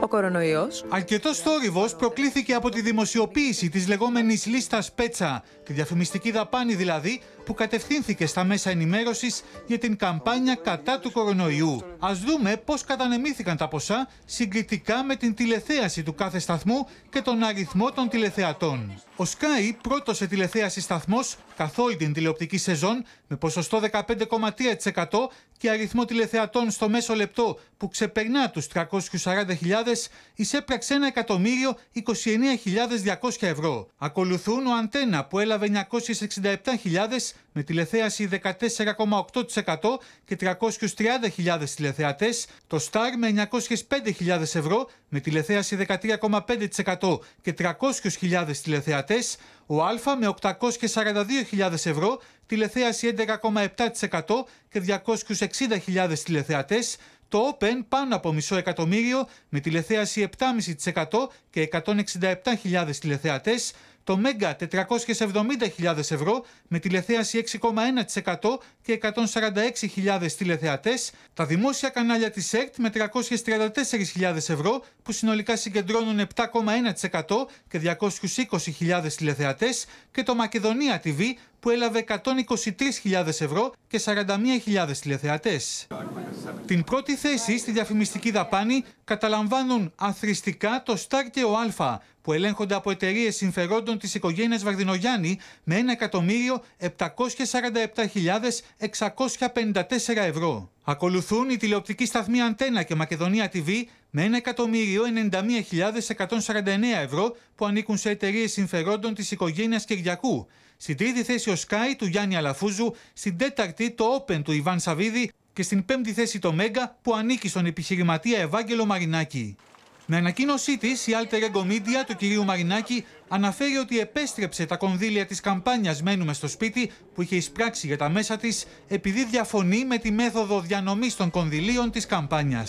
Ο κορονοϊός. Αρκετός θόρυβος προκλήθηκε από τη δημοσιοποίηση της λεγόμενης λίστας Πέτσα, τη διαφημιστική δαπάνη δηλαδή που κατευθύνθηκε στα μέσα ενημέρωσης για την καμπάνια κατά του κορονοϊού. Ας δούμε πώς κατανεμήθηκαν τα ποσά συγκριτικά με την τηλεθέαση του κάθε σταθμού και τον αριθμό των τηλεθεατών. Ο Sky πρώτο σε τηλεθέαση σταθμός καθ' όλη την τηλεοπτική σεζόν με ποσοστό 15,3% και αριθμό τηλεθεατών στο μέσο λεπτό που ξεπερνά τους 340.000 εισέπραξε 1.029.200 ευρώ. Ακολουθούν ο Αντένα που έλαβε 967.000 με τηλεθέαση 14,8% και 330.000 τηλεθεατές, το Star με 905.000 ευρώ με τηλεθέαση 13,5% και 300.000 τηλεθεατές, ο Α με 842.000 ευρώ, τηλεθέαση 11,7% και 260.000 τηλεθεατές, το Open πάνω από μισό εκατομμύριο με τηλεθέαση 7,5% και 167.000 τηλεθεατές, το Μέγκα 470.000 ευρώ με τηλεθέαση 6,1% και 146.000 τηλεθεατές, τα δημόσια κανάλια της ΕΡΤ με 334.000 ευρώ που συνολικά συγκεντρώνουν 7,1% και 220.000 τηλεθεατές και το Μακεδονία TV που έλαβε 123.000 ευρώ και 41.000 τηλεθεατές. Την πρώτη θέση στη διαφημιστική δαπάνη καταλαμβάνουν αθρηστικά το Σταρ και ο Α, που ελέγχονται από εταιρείες συμφερόντων της οικογένειας Βαρδινογιάννη με 1.747.654 ευρώ. Ακολουθούν η τηλεοπτική σταθμή Αντένα και Μακεδονία TV με 1.091.149 ευρώ που ανήκουν σε εταιρείες συμφερόντων της οικογένειας Κυριακού. Στην τρίτη θέση ο Σκάι του Γιάννη Αλαφούζου, στην τέταρτη το Open του Ιβάν Σαβίδη και στην πέμπτη θέση το Μέγκα που ανήκει στον επιχειρηματία Ευάγγελο Μαρινάκη. Με ανακοίνωσή της, η Alter Ego Media του κυρίου Μαρινάκη αναφέρει ότι επέστρεψε τα κονδύλια της καμπάνιας Μένουμε στο σπίτι που είχε εισπράξει για τα μέσα της, επειδή διαφωνεί με τη μέθοδο διανομής των κονδυλίων της καμπάνιας.